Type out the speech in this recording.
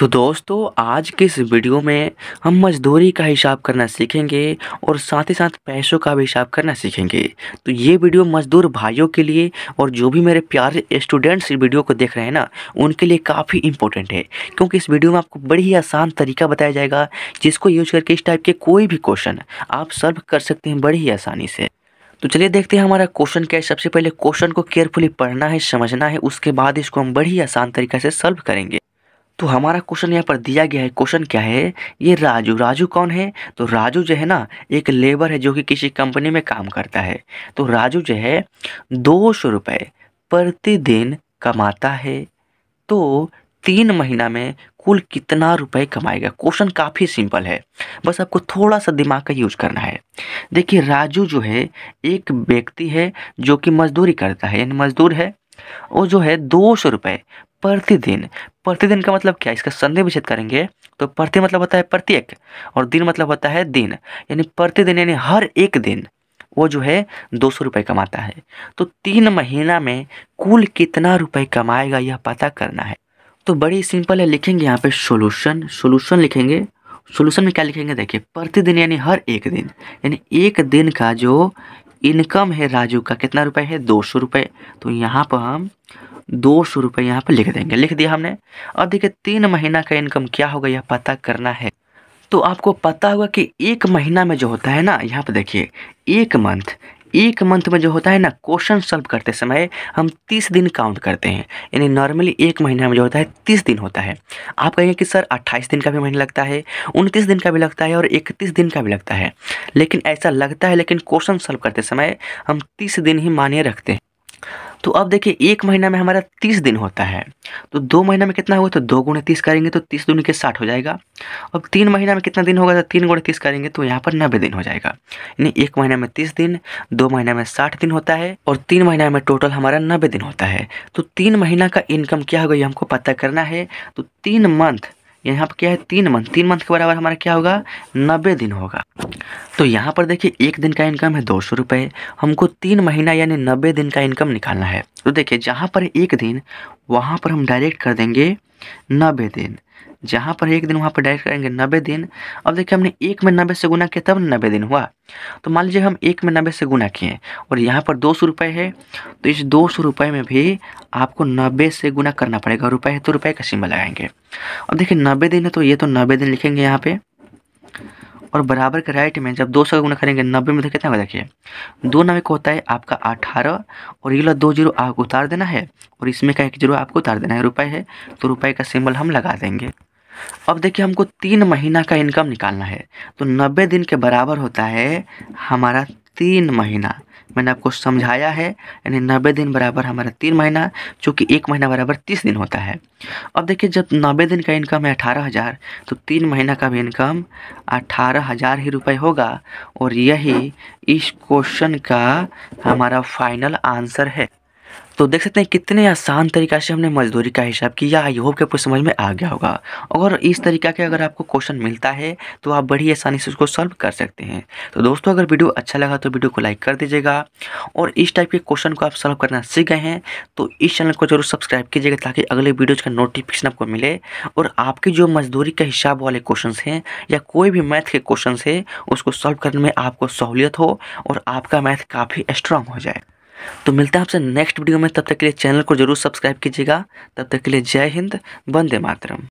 तो दोस्तों आज के इस वीडियो में हम मजदूरी का हिसाब करना सीखेंगे और साथ ही साथ पैसों का भी हिसाब करना सीखेंगे तो ये वीडियो मजदूर भाइयों के लिए और जो भी मेरे प्यारे स्टूडेंट्स इस वीडियो को देख रहे हैं ना उनके लिए काफ़ी इंपॉर्टेंट है क्योंकि इस वीडियो में आपको बड़ी ही आसान तरीका बताया जाएगा जिसको यूज करके इस टाइप के कोई भी क्वेश्चन आप सर्व कर सकते हैं बड़ी ही आसानी से तो चलिए देखते हैं हमारा क्वेश्चन क्या है सबसे पहले क्वेश्चन को केयरफुली पढ़ना है समझना है उसके बाद इसको हम बड़ी आसान तरीके से सॉल्व करेंगे तो हमारा क्वेश्चन यहाँ पर दिया गया है क्वेश्चन क्या है ये राजू राजू कौन है तो राजू जो है ना एक लेबर है जो कि किसी कंपनी में काम करता है तो राजू जो है दो सौ रुपये प्रतिदिन कमाता है तो तीन महीना में कुल कितना रुपए कमाएगा क्वेश्चन काफ़ी सिंपल है बस आपको थोड़ा सा दिमाग का यूज करना है देखिए राजू जो है एक व्यक्ति है जो कि मजदूरी करता है यानी मजदूर है वो जो है दो सौ रुपये प्रतिदिन प्रतिदिन का मतलब क्या इसका संधि विच्छेद करेंगे तो प्रति मतलब होता है प्रत्येक और दिन मतलब होता है दिन यानी प्रतिदिन यानी हर एक दिन वो जो है दो सौ रुपये कमाता है तो तीन महीना में कुल कितना रुपये कमाएगा यह पता करना है तो बड़ी सिंपल है लिखेंगे यहाँ पे सोल्यूशन सोल्यूशन लिखेंगे सोल्यूशन में क्या लिखेंगे देखिए प्रतिदिन यानी हर एक दिन यानी एक दिन का जो इनकम है राजू का कितना रुपए है दो सौ रुपये तो यहाँ पर हम दो सौ रुपये यहाँ पर लिख देंगे लिख दिया हमने अब देखिए तीन महीना का इनकम क्या होगा यह पता करना है तो आपको पता होगा कि एक महीना में जो होता है ना यहाँ पर देखिए एक मंथ एक मंथ में जो होता है ना क्वेश्चन सॉल्व करते समय हम तीस दिन काउंट करते हैं यानी नॉर्मली एक महीने में जो होता है तीस दिन होता है आप कहेंगे कि सर अट्ठाईस दिन का भी महीना लगता है उनतीस दिन का भी लगता है और इकतीस दिन का भी लगता है लेकिन ऐसा लगता है लेकिन क्वेश्चन सॉल्व करते समय हम तीस दिन ही मान्य रखते हैं तो अब देखिए एक महीना में हमारा तीस दिन होता है तो दो महीना में कितना होगा तो दो गुणे तीस करेंगे तो तीस दुनिया के साठ हो जाएगा अब तीन महीना में कितना दिन होगा तो तीन गुणे तीस करेंगे तो यहाँ पर नब्बे दिन हो जाएगा यानी एक महीना में तीस दिन दो महीना में साठ दिन होता है और तीन महीना में टोटल हमारा नब्बे दिन होता है तो तीन महीना का इनकम क्या होगा ये हमको पता करना है तो तीन मंथ यहाँ पर क्या है तीन मंथ तीन मंथ के बराबर हमारा क्या होगा नब्बे दिन होगा तो यहाँ पर देखिए एक दिन का इनकम है दो सौ रुपये हमको तीन महीना यानी नब्बे दिन का इनकम निकालना है तो देखिए जहाँ पर एक दिन वहाँ पर हम डायरेक्ट कर देंगे नब्बे दिन जहाँ पर एक दिन वहाँ पर डायरेक्ट करेंगे नब्बे दिन अब देखिए हमने एक में नब्बे से गुना किया तब नब्बे दिन हुआ तो मान लीजिए हम एक में नब्बे से गुना किए और यहाँ पर दो सौ रुपये है तो इस दो सौ रुपये में भी आपको नब्बे से गुना करना पड़ेगा रुपये है तो रुपये का सिम्बल लगाएंगे अब देखिए नब्बे दिन है तो ये तो नब्बे दिन लिखेंगे यहाँ पर और बराबर के राइट में जब दो सौ गुना करेंगे नब्बे में तो कितना होगा देखिए दो नब्बे को होता है आपका अठारह और ये दो जीरो आपको उतार देना है और इसमें का एक जीरो आपको उतार देना है रुपये है तो रुपये का सिंबल हम लगा देंगे अब देखिए हमको तीन महीना का इनकम निकालना है तो नब्बे दिन के बराबर होता है हमारा तीन महीना मैंने आपको समझाया है यानी नब्बे दिन बराबर हमारा तीन महीना चूँकि एक महीना बराबर तीस दिन होता है अब देखिए जब नब्बे दिन का इनकम है अठारह हज़ार तो तीन महीना का भी इनकम अठारह हज़ार ही रुपये होगा और यही इस क्वेश्चन का हमारा फाइनल आंसर है तो देख सकते हैं कितने आसान तरीका से हमने मजदूरी का हिसाब किया आई होप कि आपको समझ में आ गया होगा और इस तरीका के अगर आपको क्वेश्चन मिलता है तो आप बड़ी आसानी से उसको सॉल्व कर सकते हैं तो दोस्तों अगर वीडियो अच्छा लगा तो वीडियो को लाइक कर दीजिएगा और इस टाइप के क्वेश्चन को आप सॉल्व करना सीख गए हैं तो इस चैनल को जरूर सब्सक्राइब कीजिएगा ताकि अगले वीडियोज़ का नोटिफिकेशन आपको मिले और आपके जो मजदूरी के हिसाब वाले क्वेश्चन हैं या कोई भी मैथ के क्वेश्चन है उसको सॉल्व करने में आपको सहूलियत हो और आपका मैथ काफ़ी स्ट्रांग हो जाए तो मिलते हैं आपसे नेक्स्ट वीडियो में तब तक के लिए चैनल को जरूर सब्सक्राइब कीजिएगा तब तक के लिए जय हिंद वंदे मातरम